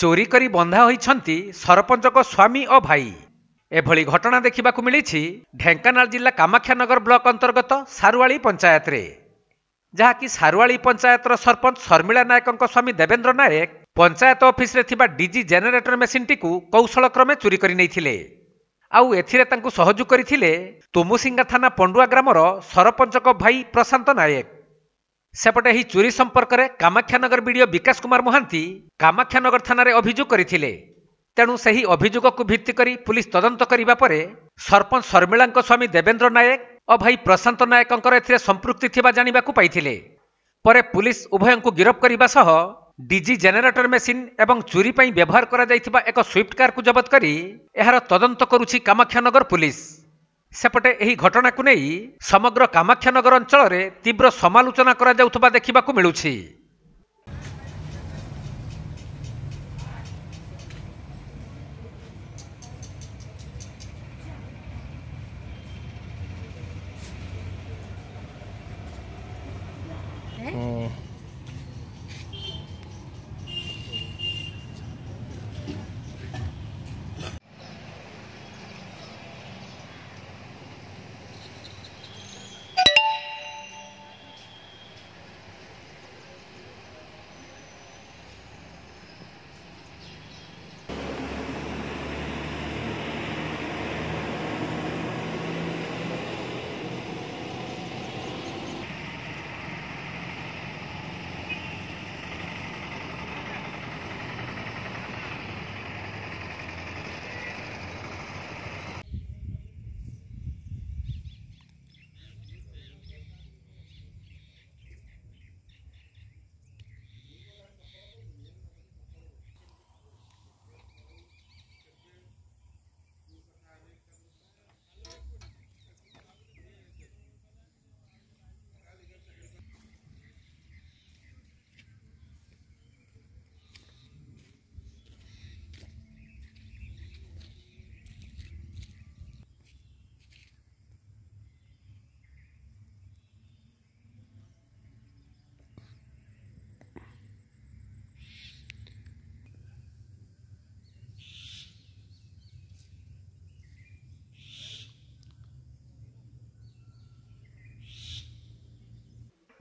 ଚୋରି କରି ବନ୍ଧା ହୋଇଛନ୍ତି ସରପଞ୍ଚଙ୍କ ସ୍ୱାମୀ ଓ ଭାଇ ଏଭଳି ଘଟଣା ଦେଖିବାକୁ ମିଳିଛି ଢେଙ୍କାନାଳ ଜିଲ୍ଲା କାମାକ୍ଷାନଗର ବ୍ଲକ ଅନ୍ତର୍ଗତ ସାରୁଆଳି ପଞ୍ଚାୟତରେ ଯାହାକି ସାରୁଆଳି ପଞ୍ଚାୟତର ସରପଞ୍ଚ ଶର୍ମିଳା ନାୟକଙ୍କ ସ୍ୱାମୀ ଦେବେନ୍ଦ୍ର ନାୟକ ପଞ୍ଚାୟତ ଅଫିସରେ ଥିବା ଡିଜି ଜେନେରେଟର ମେସିନ୍ଟିକୁ କୌଶଳ କ୍ରମେ ଚୋରି କରି ନେଇଥିଲେ ଆଉ ଏଥିରେ ତାଙ୍କୁ ସହଯୋଗ କରିଥିଲେ ତୁମୁସିଙ୍ଗା ଥାନା ପଣ୍ଡୁଆ ଗ୍ରାମର ସରପଞ୍ଚଙ୍କ ଭାଇ ପ୍ରଶାନ୍ତ ନାୟକ সেপটে এই চুরি সম্পর্কে কামাক্ষানগর বিডিও বিকাশ কুমার মহান্তি কামাক্ষানগর থানায় অভিযোগ করে তেণু সেই অভিযোগকু ভিত্তি করে পুলিশ তদন্ত করা পরে সরপঞ্চ শর্মিলাঙ্ক স্বামী দেবেন্দ্র নায়ক ও ভাই প্রশান্ত নায়কঙ্কর এতে সম্পৃক্তি থাকা জাঁয়া পাইলে পরে পুলিশ উভয়ঙ্কু গিরফ করা সহ ডিজি জেনেটর মেসিন এবং চুরি পাই ব্যবহার করা যাইଥିବା এক সুইফট কারকু জবত করে এর তদন্ত করুছি কামাক্ষানগর পুলিশ ସେପଟେ ଏହି ଘଟଣାକୁ ନେଇ ସମଗ୍ର କାମାକ୍ଷାନଗର ଅଞ୍ଚଳରେ ତୀବ୍ର ସମାଲୋଚନା କରାଯାଉଥିବା ଦେଖିବାକୁ ମିଳୁଛି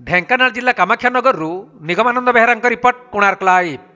ढेकाना जिला कामाख्यानगररू निगमानंद बेहरांक रिपोर्ट कोणार्क लाइव